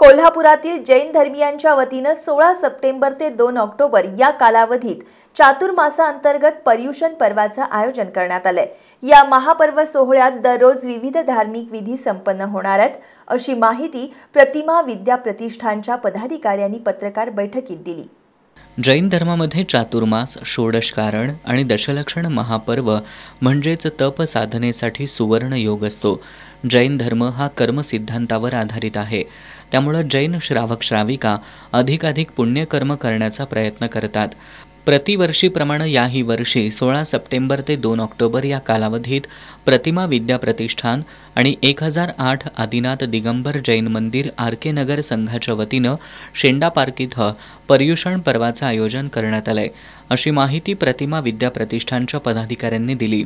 कोल्हापुरातील जैन धर्मियांच्या वतीनं सोळा सप्टेंबर ते दोन ऑक्टोबर या कालावधीत अंतर्गत पर्युषण पर्वाचं आयोजन करण्यात आलंय या महापर्व सोहळ्यात दररोज विविध धार्मिक विधी संपन्न होणार आहेत अशी माहिती प्रतिमा विद्या प्रतिष्ठानच्या पदाधिकाऱ्यांनी पत्रकार बैठकीत दिली जैन धर्मामध्ये चातुर्मास कारण आणि दशलक्षण महापर्व म्हणजेच तप साधनेसाठी सुवर्ण योग असतो जैन धर्म हा कर्मसिद्धांतावर आधारित आहे त्यामुळं जैन श्रावक श्राविका अधिकाधिक पुण्यकर्म करण्याचा प्रयत्न करतात प्रतिवर्षीप्रमाणे याही वर्षी सोळा सप्टेंबर ते दोन ऑक्टोबर या कालावधीत प्रतिमा विद्या प्रतिष्ठान आणि एक हजार आठ आदिनाथ दिगंबर जैन मंदिर आर के नगर संघाच्या वतीनं शेंडा पार्क इथं पर्युषण पर्वाचं आयोजन करण्यात आलंय अशी माहिती प्रतिमा विद्या प्रतिष्ठानच्या पदाधिकाऱ्यांनी दिली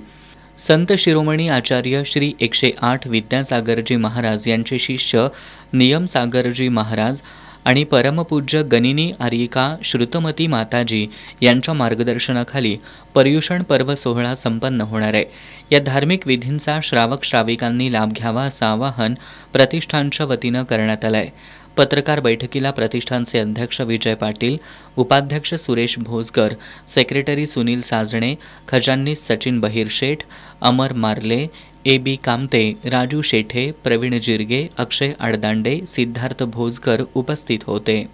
संत शिरोमणी आचार्य श्री एकशे आठ विद्यासागरजी महाराज यांचे शिष्य नियमसागरजी महाराज आणि परमपूज्य गनिनी आर्यिका श्रुतमती माताजी यांच्या मार्गदर्शनाखाली पर्युषण पर्व सोहळा संपन्न होणार आहे या धार्मिक विधींचा श्रावक श्राविकांनी लाभ घ्यावा असं आवाहन प्रतिष्ठानच्या वतीनं करण्यात आलं आहे पत्रकार बैठकीला प्रतिष्ठानचे अध्यक्ष विजय पाटील उपाध्यक्ष सुरेश भोजकर सेक्रेटरी सुनील साजणे खजानीस सचिन बहिरशेठ अमर मार्ले ए बी कामते राजू शेठे प्रवीण जिरगे अक्षय आडदांडे सिद्धार्थ भोजकर उपस्थित होते